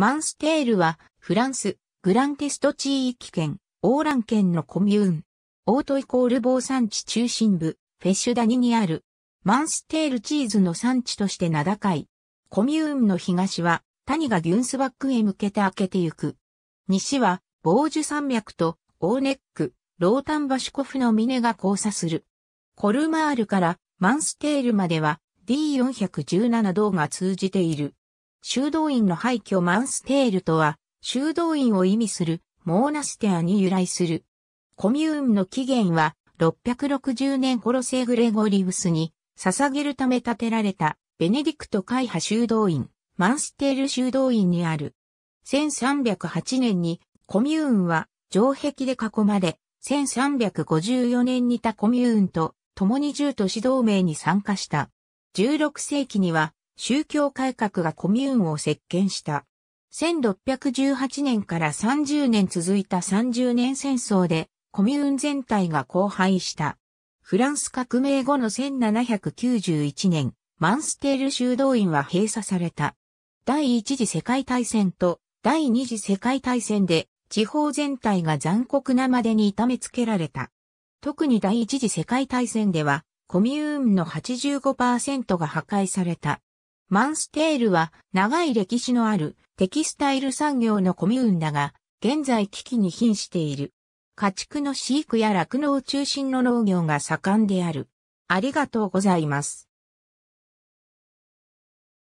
マンステールは、フランス、グランテスト地域圏、オーラン県のコミューン。オートイコール防産地中心部、フェッシュダニにある、マンステールチーズの産地として名高い。コミューンの東は、谷がギュンスバックへ向けて開けてゆく。西は、ボージュ山脈と、オーネック、ロータンバシュコフの峰が交差する。コルマールからマンステールまでは D417 道が通じている。修道院の廃墟マンステールとは、修道院を意味するモーナステアに由来する。コミューンの起源は、660年頃セグレゴリウスに捧げるため建てられたベネディクト会派修道院、マンステール修道院にある。1308年にコミューンは城壁で囲まれ、1354年にたコミューンと共に1都市同盟に参加した。16世紀には宗教改革がコミューンを席巻した。1618年から30年続いた30年戦争で、コミューン全体が荒廃した。フランス革命後の1791年、マンステール修道院は閉鎖された。第一次世界大戦と第二次世界大戦で地方全体が残酷なまでに痛めつけられた。特に第一次世界大戦ではコミューンの85%が破壊された。マンステールは長い歴史のあるテキスタイル産業のコミューンだが、現在危機に瀕している。家畜の飼育や酪農中心の農業が盛んである。ありがとうございます。